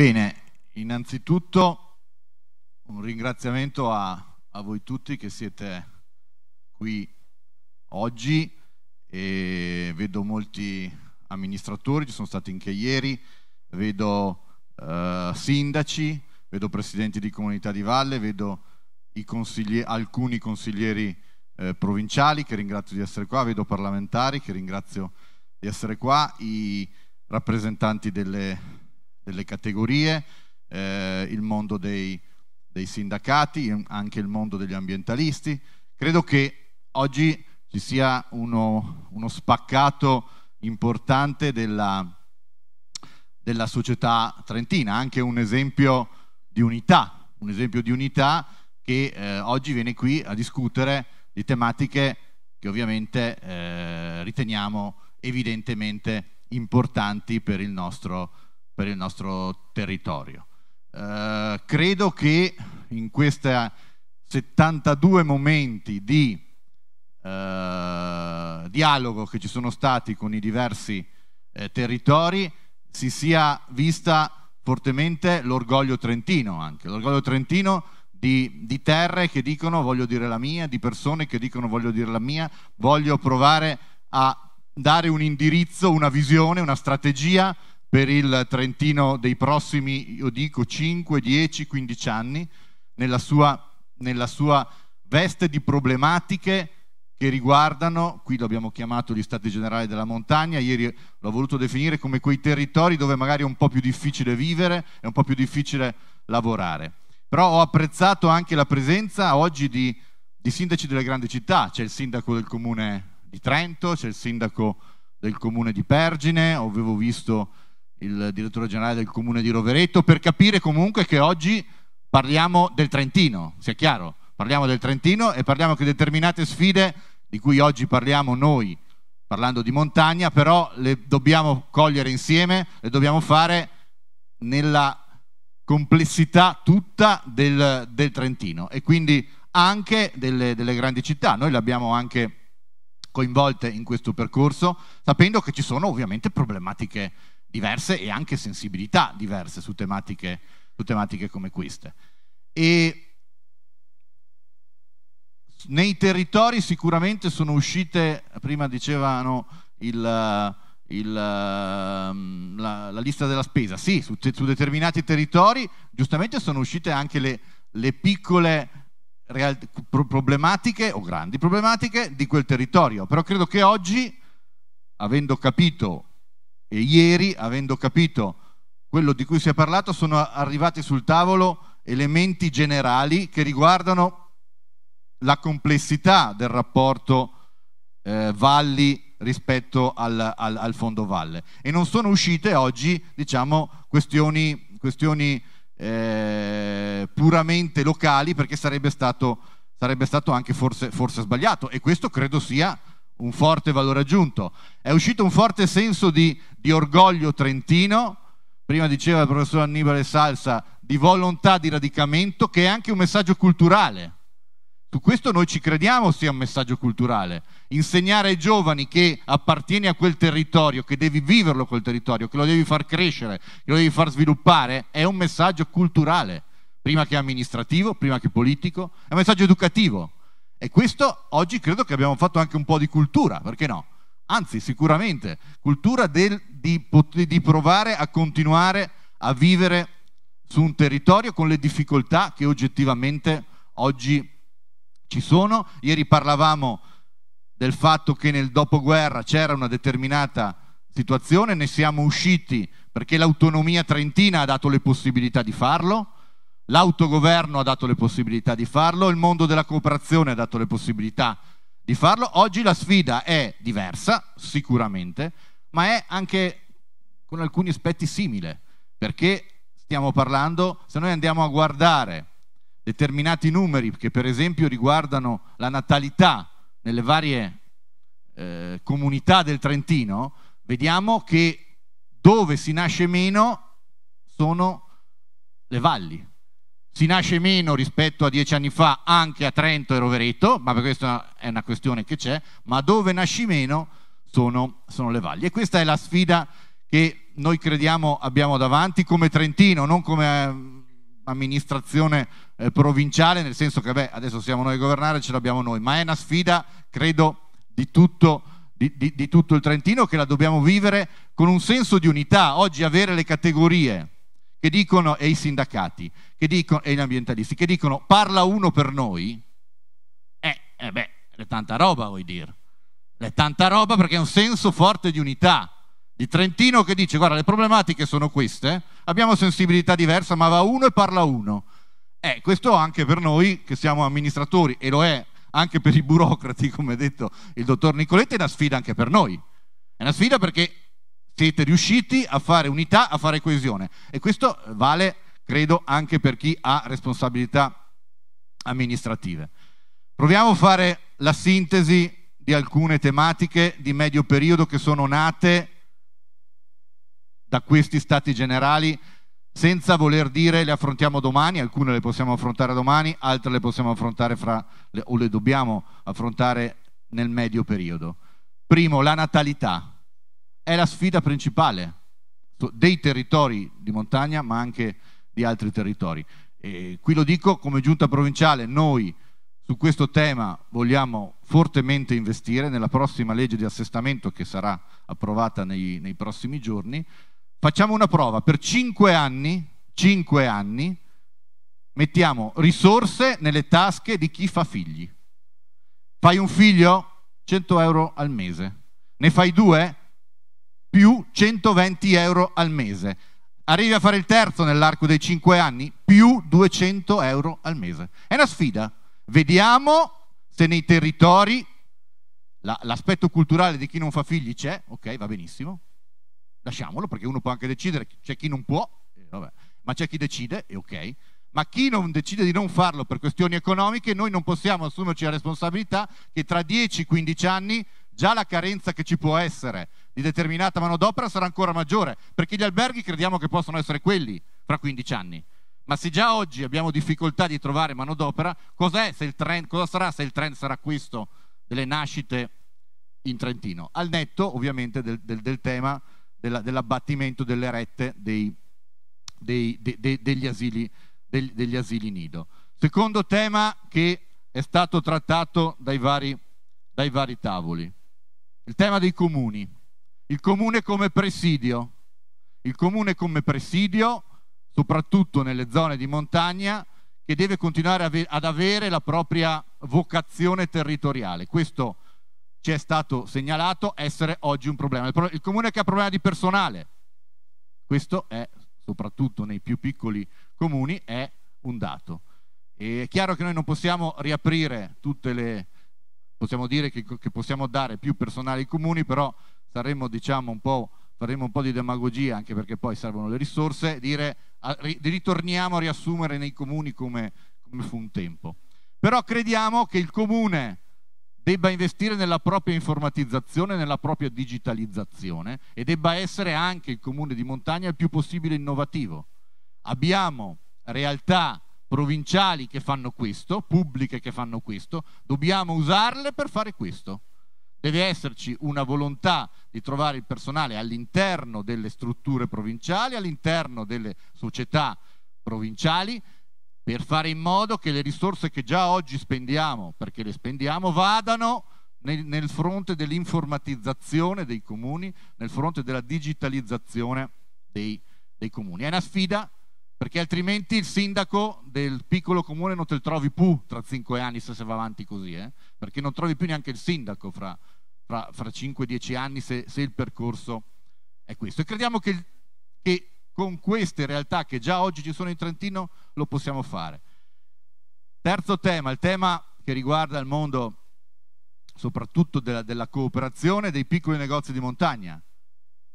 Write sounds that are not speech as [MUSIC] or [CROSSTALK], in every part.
Bene, innanzitutto un ringraziamento a, a, voi tutti che siete qui oggi e vedo molti amministratori, ci sono stati anche ieri, vedo eh, sindaci, vedo presidenti di comunità di valle, vedo consiglie, alcuni consiglieri eh, provinciali che ringrazio di essere qua, vedo parlamentari che ringrazio di essere qua, i rappresentanti delle delle categorie, eh, il mondo dei, dei sindacati, anche il mondo degli ambientalisti. Credo che oggi ci sia uno, uno spaccato importante della, della, società trentina, anche un esempio di unità, un esempio di unità che eh, oggi viene qui a discutere di tematiche che ovviamente eh, riteniamo evidentemente importanti per il nostro per il nostro territorio. Eh, credo che in questi 72 momenti di eh, dialogo che ci sono stati con i diversi eh, territori si sia vista fortemente l'orgoglio trentino anche, l'orgoglio trentino di, di, terre che dicono voglio dire la mia, di persone che dicono voglio dire la mia, voglio provare a dare un indirizzo, una visione, una strategia per il Trentino dei prossimi, io dico, 5, 10, 15 anni, nella sua, nella sua veste di problematiche che riguardano, qui l'abbiamo chiamato gli stati generali della montagna, ieri l'ho voluto definire come quei territori dove magari è un po' più difficile vivere, è un po' più difficile lavorare. Però ho apprezzato anche la presenza oggi di, di sindaci delle grandi città, c'è il sindaco del comune di Trento, c'è il sindaco del comune di Pergine, avevo visto il direttore generale del comune di Rovereto, per capire comunque che oggi parliamo del Trentino, sia chiaro, parliamo del Trentino e parliamo che determinate sfide di cui oggi parliamo noi, parlando di montagna, però le dobbiamo cogliere insieme, le dobbiamo fare nella complessità tutta del, del Trentino e quindi anche delle, delle grandi città. Noi le abbiamo anche coinvolte in questo percorso, sapendo che ci sono ovviamente problematiche diverse e anche sensibilità diverse su tematiche, su tematiche come queste. E nei territori sicuramente sono uscite, prima dicevano il, il, ehm, la, la, lista della spesa, sì, su, te, su, determinati territori giustamente sono uscite anche le, le piccole real, problematiche o grandi problematiche di quel territorio, però credo che oggi, avendo capito e ieri, avendo capito quello di cui si è parlato, sono arrivati sul tavolo elementi generali che riguardano la complessità del rapporto eh, valli rispetto al, al, al, fondo valle e non sono uscite oggi diciamo, questioni, questioni eh, puramente locali perché sarebbe stato, sarebbe stato anche forse, forse sbagliato e questo credo sia un forte valore aggiunto, è uscito un forte senso di, di orgoglio trentino, prima diceva il professor Annibale Salsa, di volontà di radicamento, che è anche un messaggio culturale. Su questo noi ci crediamo sia un messaggio culturale. Insegnare ai giovani che appartieni a quel territorio, che devi viverlo quel territorio, che lo devi far crescere, che lo devi far sviluppare, è un messaggio culturale, prima che amministrativo, prima che politico, è un messaggio educativo. E questo oggi credo che abbiamo fatto anche un po' di cultura, perché no? Anzi, sicuramente, cultura del, di, di provare a continuare a vivere su un territorio con le difficoltà che oggettivamente oggi ci sono. Ieri parlavamo del fatto che nel dopoguerra c'era una determinata situazione, ne siamo usciti perché l'autonomia trentina ha dato le possibilità di farlo, L'autogoverno ha dato le possibilità di farlo, il mondo della cooperazione ha dato le possibilità di farlo. Oggi la sfida è diversa, sicuramente, ma è anche con alcuni aspetti simile, perché stiamo parlando, se noi andiamo a guardare determinati numeri che per esempio riguardano la natalità nelle varie eh, comunità del Trentino, vediamo che dove si nasce meno sono le valli, si nasce meno rispetto a dieci anni fa anche a Trento e Rovereto, ma questa è una questione che c'è, ma dove nasci meno sono, sono le valli. E questa è la sfida che noi crediamo abbiamo davanti come Trentino, non come eh, amministrazione eh, provinciale, nel senso che beh, adesso siamo noi a governare, ce l'abbiamo noi, ma è una sfida, credo, di tutto, di, di, di tutto il Trentino che la dobbiamo vivere con un senso di unità. Oggi avere le categorie che dicono, e i sindacati, dicono, e gli ambientalisti, che dicono parla uno per noi, eh, eh beh, è tanta roba vuoi dire, è tanta roba perché è un senso forte di unità, di Trentino che dice guarda le problematiche sono queste, eh. abbiamo sensibilità diversa ma va uno e parla uno. Eh, questo anche per noi che siamo amministratori e lo è anche per i burocrati, [LAUGHS] come ha detto il dottor Nicoletti, è una sfida anche per noi. È una sfida perché siete riusciti a fare unità, a fare coesione. E questo vale, credo, anche per chi ha responsabilità amministrative. Proviamo a fare la sintesi di alcune tematiche di medio periodo che sono nate da questi stati generali senza voler dire le affrontiamo domani, alcune le possiamo affrontare domani, altre le possiamo affrontare fra, o le dobbiamo affrontare nel medio periodo. Primo, la natalità è la sfida principale dei territori di montagna ma anche di altri territori. E qui lo dico come giunta provinciale, noi su questo tema vogliamo fortemente investire nella prossima legge di assestamento che sarà approvata nei, nei prossimi giorni. Facciamo una prova, per cinque anni, cinque anni mettiamo risorse nelle tasche di chi fa figli. Fai un figlio? 100 euro al mese. Ne fai due? più 120 euro al mese. Arrivi a fare il terzo nell'arco dei 5 anni, più 200 euro al mese. È una sfida. Vediamo se nei territori la, l'aspetto culturale di chi non fa figli c'è, ok, va benissimo. Lasciamolo perché uno può anche decidere, c'è chi non può, eh, vabbè, ma c'è chi decide e ok. Ma chi non decide di non farlo per questioni economiche, noi non possiamo assumerci la responsabilità che tra 10-15 anni già la carenza che ci può essere di determinata manodopera sarà ancora maggiore, perché gli alberghi crediamo che possano essere quelli fra 15 anni. Ma se già oggi abbiamo difficoltà di trovare manodopera, cosa sarà se il trend sarà questo delle nascite in Trentino? Al netto ovviamente del, del, del tema della, dell'abbattimento delle rette dei, dei, de, degli, asili, degli, degli asili nido. Secondo tema che è stato trattato dai vari, dai vari tavoli, il tema dei comuni il comune come presidio. Il comune come presidio, soprattutto nelle zone di montagna, che deve continuare ad avere la propria vocazione territoriale. Questo ci è stato segnalato essere oggi un problema. Il, comune che ha problema di personale, questo è soprattutto nei più piccoli comuni, è un dato. E è chiaro che noi non possiamo riaprire tutte le... possiamo dire che, che possiamo dare più personale ai comuni, però saremmo diciamo un po' faremmo un po' di demagogia anche perché poi servono le risorse, dire ritorniamo a riassumere nei comuni come, come fu un tempo. Però crediamo che il comune debba investire nella propria informatizzazione, nella propria digitalizzazione e debba essere anche il comune di montagna il più possibile innovativo. Abbiamo realtà provinciali che fanno questo, pubbliche che fanno questo, dobbiamo usarle per fare questo. Deve esserci una volontà di trovare il personale all'interno delle strutture provinciali, all'interno delle società provinciali, per fare in modo che le risorse che già oggi spendiamo, perché le spendiamo, vadano nel, nel fronte dell'informatizzazione dei comuni, nel fronte della digitalizzazione dei, dei comuni. È una sfida perché altrimenti il sindaco del piccolo comune non te lo trovi più tra cinque anni se, si va avanti così, eh? perché non trovi più neanche il sindaco fra, fra, fra 5-10 anni se, se, il percorso è questo. E crediamo che, che con queste realtà che già oggi ci sono in Trentino lo possiamo fare. Terzo tema, il tema che riguarda il mondo soprattutto della, della cooperazione dei piccoli negozi di montagna.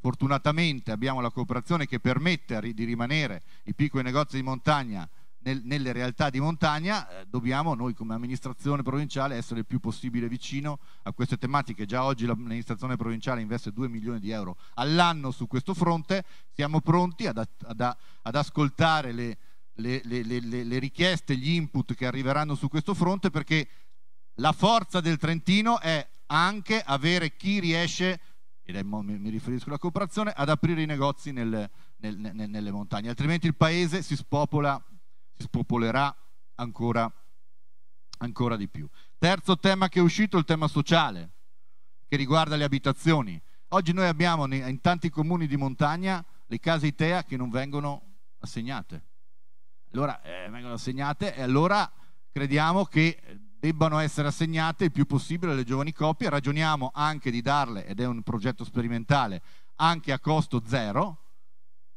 Fortunatamente abbiamo la cooperazione che permette di rimanere i piccoli negozi di montagna nel, nelle realtà di montagna, eh, dobbiamo noi come amministrazione provinciale essere il più possibile vicino a queste tematiche. Già oggi l'amministrazione provinciale investe 2 milioni di euro all'anno su questo fronte, siamo pronti ad, ad, ad ascoltare le, le, le, le richieste, gli input che arriveranno su questo fronte perché la forza del Trentino è anche avere chi riesce a e mi riferisco alla cooperazione, ad aprire i negozi nel, nel, nel, nelle montagne, altrimenti il paese si, spopola, si spopolerà ancora, ancora di più. Terzo tema che è uscito, il tema sociale, che riguarda le abitazioni. Oggi noi abbiamo in tanti comuni di montagna le case ITEA che non vengono assegnate. Allora eh, vengono assegnate e allora crediamo che debbano essere assegnate il più possibile alle giovani coppie, ragioniamo anche di darle, ed è un progetto sperimentale, anche a costo zero,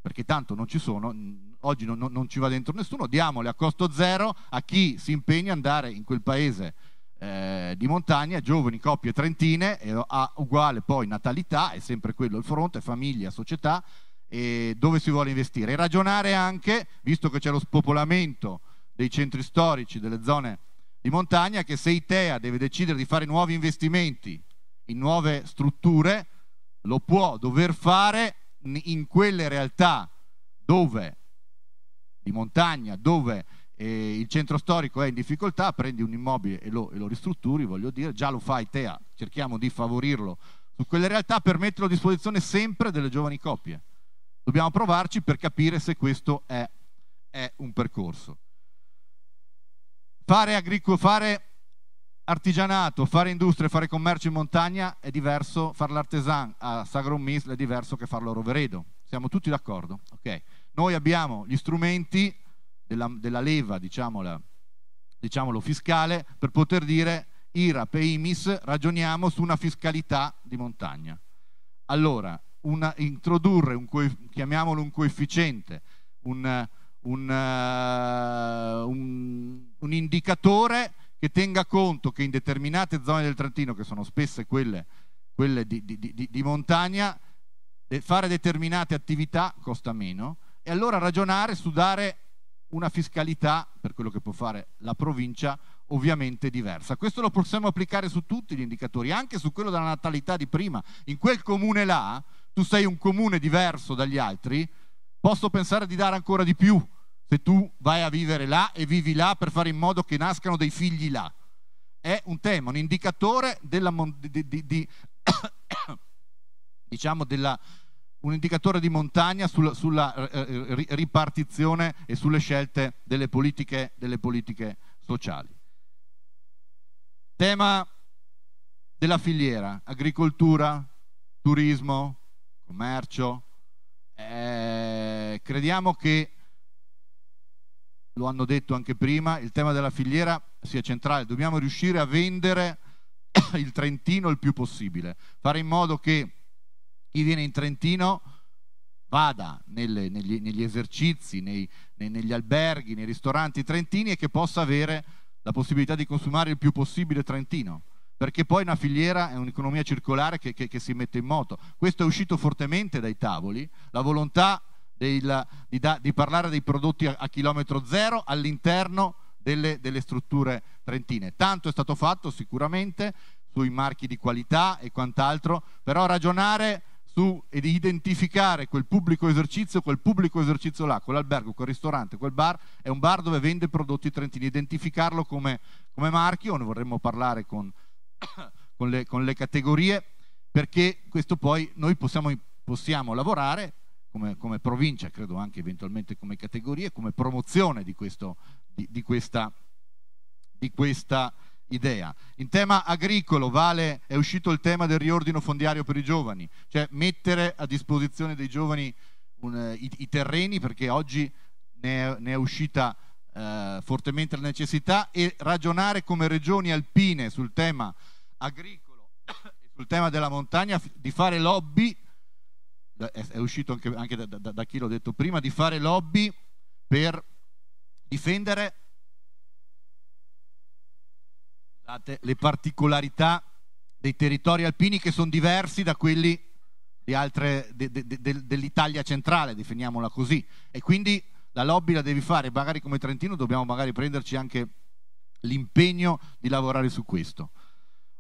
perché tanto non ci sono, oggi non, non ci va dentro nessuno, diamole a costo zero a chi si impegna ad andare in quel paese eh, di montagna, giovani coppie trentine, eh, a uguale poi natalità, è sempre quello il fronte, famiglia, società, e dove si vuole investire. E ragionare anche, visto che c'è lo spopolamento dei centri storici, delle zone di montagna che se ITEA deve decidere di fare nuovi investimenti in nuove strutture, lo può dover fare in quelle realtà dove, di montagna, dove eh, il centro storico è in difficoltà, prendi un immobile e lo, e lo ristrutturi, voglio dire, già lo fa ITEA, cerchiamo di favorirlo su quelle realtà per metterlo a disposizione sempre delle giovani coppie. Dobbiamo provarci per capire se questo è, è un percorso. Fare, agricolo, fare artigianato, fare industria, fare commercio in montagna è diverso, fare l'artisan a Sagrum Misl è diverso che farlo a Roveredo. Siamo tutti d'accordo. Okay. Noi abbiamo gli strumenti della, della leva, diciamola, diciamolo, fiscale, per poter dire IRAP e IMIS ragioniamo su una fiscalità di montagna. Allora, una, introdurre un, chiamiamolo un coefficiente, un, un, uh, un, un indicatore che tenga conto che in determinate zone del Trentino, che sono spesse quelle, quelle di, di, di, di, montagna, fare determinate attività costa meno e allora ragionare su dare una fiscalità per quello che può fare la provincia ovviamente diversa. Questo lo possiamo applicare su tutti gli indicatori, anche su quello della natalità di prima. In quel comune là, tu sei un comune diverso dagli altri, Posso pensare di dare ancora di più se tu vai a vivere là e vivi là per fare in modo che nascano dei figli là. È un tema, un indicatore della, di, di, di, [COUGHS] diciamo della, un indicatore di montagna sulla, sulla eh, eh ripartizione e sulle scelte delle politiche, delle politiche sociali. Tema della filiera, agricoltura, turismo, commercio, eh, crediamo che, lo hanno detto anche prima, il tema della filiera sia centrale, dobbiamo riuscire a vendere [COUGHS] il Trentino il più possibile, fare in modo che chi viene in Trentino vada nelle, negli, negli, esercizi, nei, nei, negli alberghi, nei ristoranti trentini e che possa avere la possibilità di consumare il più possibile trentino perché poi una filiera è un'economia circolare che, che, che si mette in moto. Questo è uscito fortemente dai tavoli, la volontà del, di, da, di, parlare dei prodotti a, a chilometro zero all'interno delle, delle strutture trentine. Tanto è stato fatto sicuramente sui marchi di qualità e quant'altro, però ragionare su ed identificare quel pubblico esercizio, quel pubblico esercizio là, quell'albergo, quel ristorante, quel bar, è un bar dove vende prodotti trentini, identificarlo come, come marchio, ne vorremmo parlare con [COUGHS] con, le, con le categorie, perché questo poi noi possiamo, possiamo lavorare come, come, provincia, credo anche eventualmente come categorie, come promozione di, questo, di, di, questa, di questa idea. In tema agricolo vale, è uscito il tema del riordino fondiario per i giovani, cioè mettere a disposizione dei giovani un, eh, i, i, terreni perché oggi ne è, ne è uscita eh, fortemente la necessità e ragionare come regioni alpine sul tema agricolo [COUGHS] e sul tema della montagna, di fare lobby, è, uscito anche, anche da, da, da chi l'ho detto prima, di fare lobby per difendere le particolarità dei territori alpini che sono diversi da quelli de, de, de, dell'Italia centrale, definiamola così. E quindi la lobby la devi fare, magari come Trentino dobbiamo magari prenderci anche l'impegno di lavorare su questo.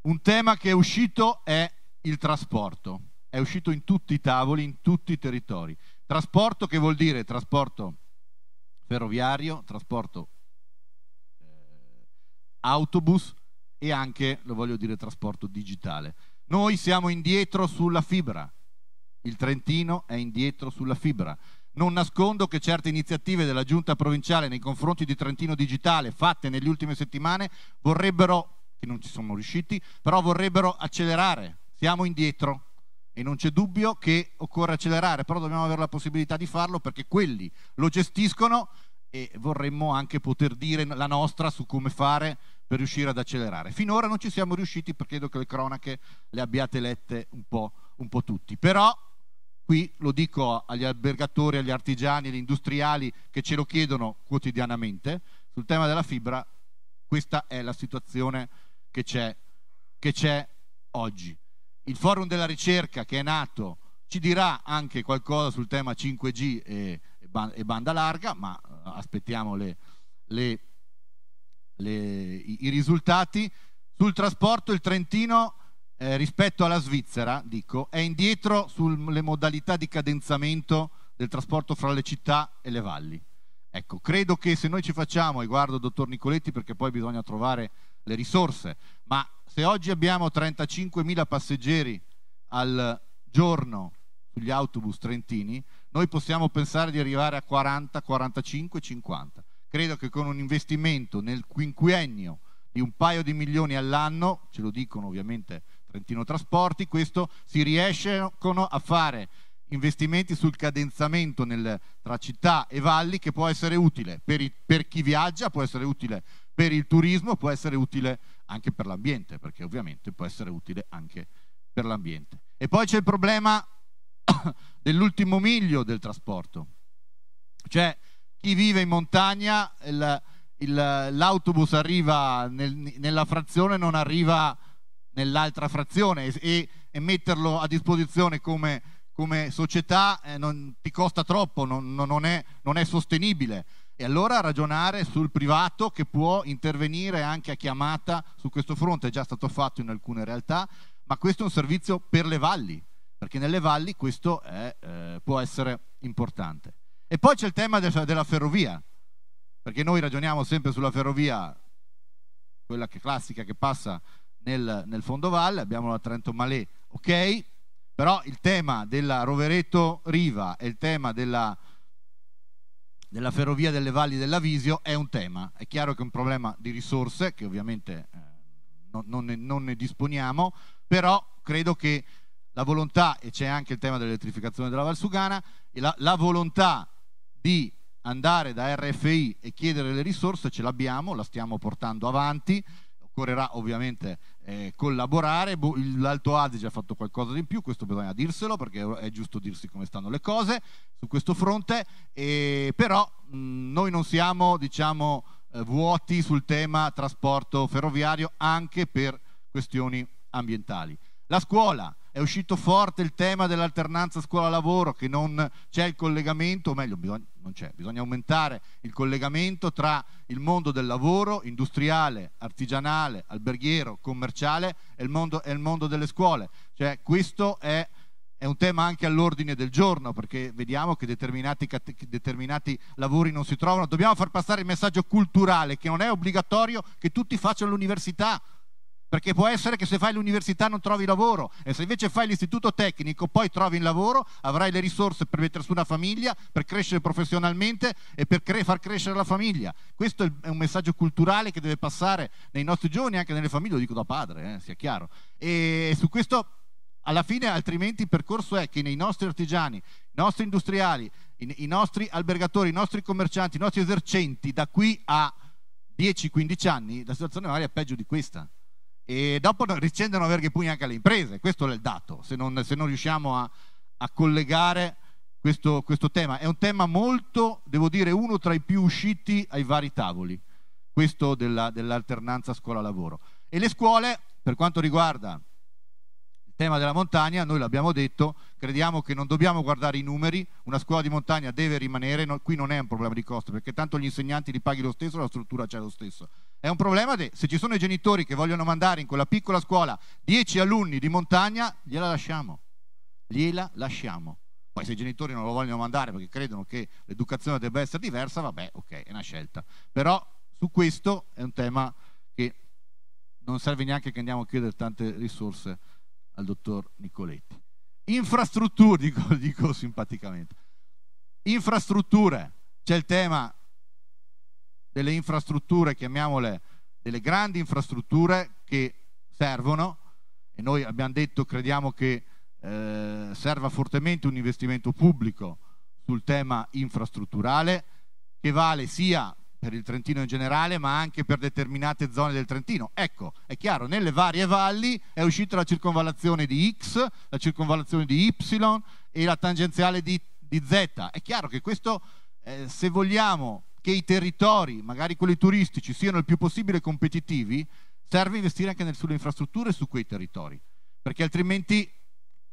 Un tema che è uscito è il trasporto, è uscito in tutti i tavoli, in tutti i territori. Trasporto che vuol dire trasporto ferroviario, trasporto eh, autobus e anche, lo voglio dire, trasporto digitale. Noi siamo indietro sulla fibra, il Trentino è indietro sulla fibra. Non nascondo che certe iniziative della giunta provinciale nei confronti di Trentino Digitale fatte negli ultime settimane vorrebbero, che non ci sono riusciti, però vorrebbero accelerare. Siamo indietro e non c'è dubbio che occorre accelerare, però dobbiamo avere la possibilità di farlo perché quelli lo gestiscono e vorremmo anche poter dire la nostra su come fare per riuscire ad accelerare. Finora non ci siamo riusciti perché credo che le cronache le abbiate lette un po', un po tutti. Però Qui lo dico agli albergatori, agli artigiani, agli industriali che ce lo chiedono quotidianamente. Sul tema della fibra questa è la situazione che c'è, che c'è oggi. Il forum della ricerca che è nato ci dirà anche qualcosa sul tema 5G e, e banda larga, ma eh, aspettiamo le, le, le, i, i risultati. Sul trasporto il Trentino eh, rispetto alla Svizzera, dico, è indietro sulle modalità di cadenzamento del trasporto fra le città e le valli. Ecco, credo che se noi ci facciamo, e guardo dottor Nicoletti perché poi bisogna trovare le risorse, ma se oggi abbiamo 35.000 passeggeri al giorno sugli autobus trentini, noi possiamo pensare di arrivare a 40, 45, 50. Credo che con un investimento nel quinquennio di un paio di milioni all'anno, ce lo dicono ovviamente Trentino Trasporti, questo si riescono a fare investimenti sul cadenzamento nel, tra città e valli che può essere utile per, i, per, chi viaggia, può essere utile per il turismo, può essere utile anche per l'ambiente, perché ovviamente può essere utile anche per l'ambiente. E poi c'è il problema [COUGHS] dell'ultimo miglio del trasporto, cioè chi vive in montagna l'autobus arriva nel, nella frazione, non arriva nell'altra frazione e, e, metterlo a disposizione come, come società eh, non, ti costa troppo, non, non, è, non, è, sostenibile. E allora ragionare sul privato che può intervenire anche a chiamata su questo fronte, è già stato fatto in alcune realtà, ma questo è un servizio per le valli, perché nelle valli questo è, eh, può essere importante. E poi c'è il tema de- della ferrovia, perché noi ragioniamo sempre sulla ferrovia, quella che classica che passa nel, nel fondovalle, abbiamo la Trento Malé, ok? Però il tema della Rovereto Riva e il tema della, della ferrovia delle valli dell'Avisio è un tema. È chiaro che è un problema di risorse, che ovviamente eh, non, non, ne, non ne disponiamo, però credo che la volontà, e c'è anche il tema dell'elettrificazione della Valsugana, la, la, volontà di andare da RFI e chiedere le risorse ce l'abbiamo, la stiamo portando avanti, occorrerà ovviamente eh, collaborare. Boh, L'Alto Adige ha fatto qualcosa di più, questo bisogna dirselo perché è giusto dirsi come stanno le cose su questo fronte, e, però mh, mm, noi non siamo diciamo, eh, vuoti sul tema trasporto ferroviario anche per questioni ambientali. La scuola, è uscito forte il tema dell'alternanza scuola-lavoro, che non c'è il collegamento, o meglio, bisogna, non c'è, bisogna aumentare il collegamento tra il mondo del lavoro industriale, artigianale, alberghiero, commerciale e il mondo, e il mondo delle scuole. Cioè, questo è, è, un tema anche all'ordine del giorno, perché vediamo che determinati, che determinati lavori non si trovano. Dobbiamo far passare il messaggio culturale, che non è obbligatorio che tutti facciano l'università perché può essere che se fai l'università non trovi lavoro e se invece fai l'istituto tecnico poi trovi il lavoro, avrai le risorse per mettere su una famiglia, per crescere professionalmente e per cre- far crescere la famiglia. Questo è un messaggio culturale che deve passare nei nostri giovani anche nelle famiglie, lo dico da padre, eh, sia chiaro. E su questo alla fine altrimenti il percorso è che nei nostri artigiani, i nostri industriali, i nostri albergatori, i nostri commercianti, i nostri esercenti da qui a 10-15 anni la situazione magari è peggio di questa e dopo riscendono verghe pugni anche alle imprese, questo è il dato, se non, se non riusciamo a, a collegare questo, questo, tema. È un tema molto, devo dire, uno tra i più usciti ai vari tavoli, questo della, dell'alternanza scuola-lavoro. E le scuole, per quanto riguarda il tema della montagna, noi l'abbiamo detto, crediamo che non dobbiamo guardare i numeri, una scuola di montagna deve rimanere, no, qui non è un problema di costo, perché tanto gli insegnanti li paghi lo stesso, la struttura c'è lo stesso è un problema che se ci sono i genitori che vogliono mandare in quella piccola scuola 10 alunni di montagna, gliela lasciamo. Gliela lasciamo. Poi se i genitori non lo vogliono mandare perché credono che l'educazione debba essere diversa, vabbè, ok, è una scelta. Però su questo è un tema che non serve neanche che andiamo a chiedere tante risorse al dottor Nicoletti. Infrastrutture, [LAUGHS] dico, dico simpaticamente. Infrastrutture, c'è il tema delle infrastrutture, chiamiamole delle grandi infrastrutture che servono e noi abbiamo detto, crediamo che eh, serva fortemente un investimento pubblico sul tema infrastrutturale che vale sia per il Trentino in generale ma anche per determinate zone del Trentino. Ecco, è chiaro, nelle varie valli è uscita la circonvallazione di X, la circonvallazione di Y e la tangenziale di, di Z. È chiaro che questo, eh, se vogliamo che i territori, magari quelli turistici, siano il più possibile competitivi, serve investire anche sulle infrastrutture su quei territori, perché altrimenti,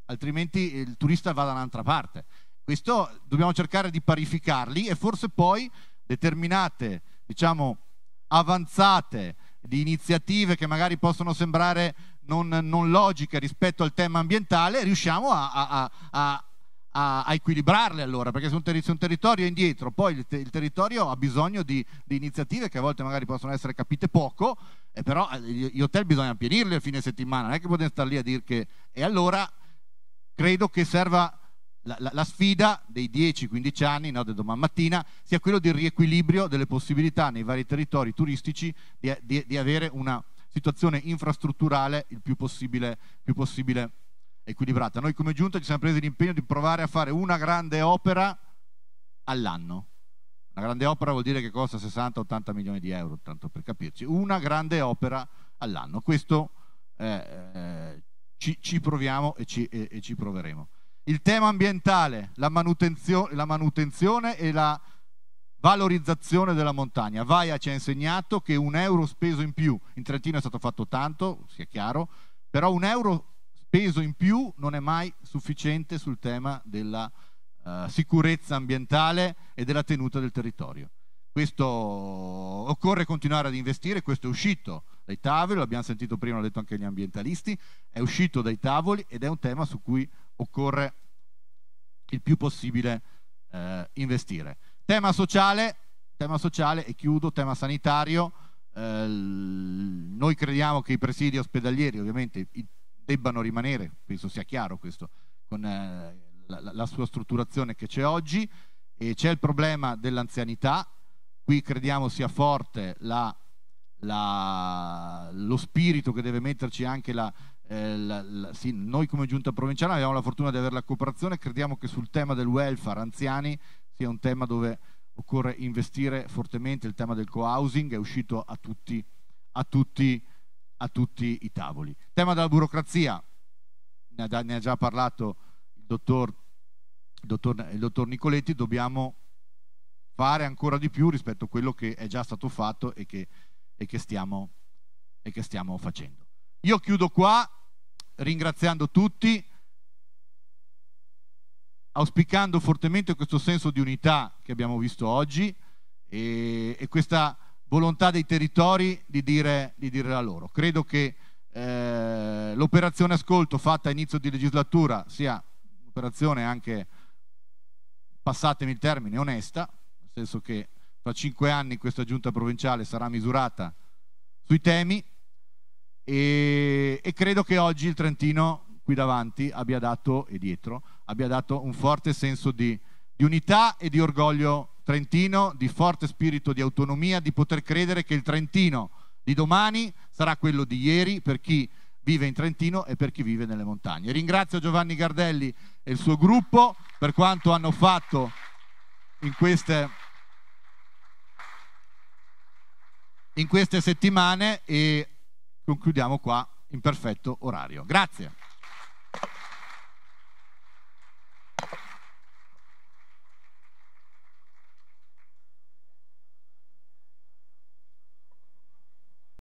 altrimenti il turista va da un'altra parte. Questo dobbiamo cercare di parificarli e forse poi determinate, diciamo, avanzate di iniziative che magari possono sembrare non, non logiche rispetto al tema ambientale, riusciamo a, a, a, a, a equilibrarle allora, perché se un, ter- se un territorio è indietro, poi il, te- il territorio ha bisogno di, di, iniziative che a volte magari possono essere capite poco, e eh, però eh, gli hotel bisogna ampienirli a fine settimana, non è che potete stare lì a dire che... E allora credo che serva... La, la, la, sfida dei 10-15 anni, no, del domani mattina, sia quello del riequilibrio delle possibilità nei vari territori turistici di, di, di avere una situazione infrastrutturale il più possibile, più possibile equilibrata. Noi come giunta ci siamo presi l'impegno di provare a fare una grande opera all'anno. Una grande opera vuol dire che costa 60-80 milioni di euro, tanto per capirci. Una grande opera all'anno. Questo eh, eh, ci, ci, proviamo e ci, e, e ci, proveremo. Il tema ambientale, la manutenzione, la manutenzione e la valorizzazione della montagna. Vaia ci ha insegnato che un euro speso in più, in Trentino è stato fatto tanto, sia chiaro, però un euro peso in più non è mai sufficiente sul tema della uh, sicurezza ambientale e della tenuta del territorio. Questo occorre continuare ad investire, questo è uscito dai tavoli, l'abbiamo sentito prima, l'hanno detto anche gli ambientalisti, è uscito dai tavoli ed è un tema su cui occorre il più possibile eh, investire. Tema sociale, tema sociale e chiudo, tema sanitario, eh, noi crediamo che i presidi ospedalieri, ovviamente il debbano rimanere, penso sia chiaro questo, con eh, la, la, sua strutturazione che c'è oggi. E c'è il problema dell'anzianità, qui crediamo sia forte la, la, lo spirito che deve metterci anche la, eh, la, la, sì, noi come giunta provinciale abbiamo la fortuna di avere la cooperazione, crediamo che sul tema del welfare anziani sia un tema dove occorre investire fortemente, il tema del co-housing è uscito a tutti, a tutti a tutti i tavoli. Tema della burocrazia, ne ha, già parlato il dottor, il dottor, il dottor Nicoletti, dobbiamo fare ancora di più rispetto a quello che è già stato fatto e che, e che, stiamo, e che stiamo facendo. Io chiudo qua ringraziando tutti, auspicando fortemente questo senso di unità che abbiamo visto oggi e, e questa volontà dei territori di dire, di dire la loro. Credo che eh, l'operazione ascolto fatta a inizio di legislatura sia un'operazione anche, passatemi il termine, onesta, nel senso che fra cinque anni questa giunta provinciale sarà misurata sui temi e, e credo che oggi il Trentino qui davanti abbia dato e dietro abbia dato un forte senso di, di unità e di orgoglio trentino di forte spirito di autonomia, di poter credere che il Trentino di domani sarà quello di ieri per chi vive in Trentino e per chi vive nelle montagne. Ringrazio Giovanni Gardelli e il suo gruppo per quanto hanno fatto in queste, in queste settimane e concludiamo qua in perfetto orario. Grazie.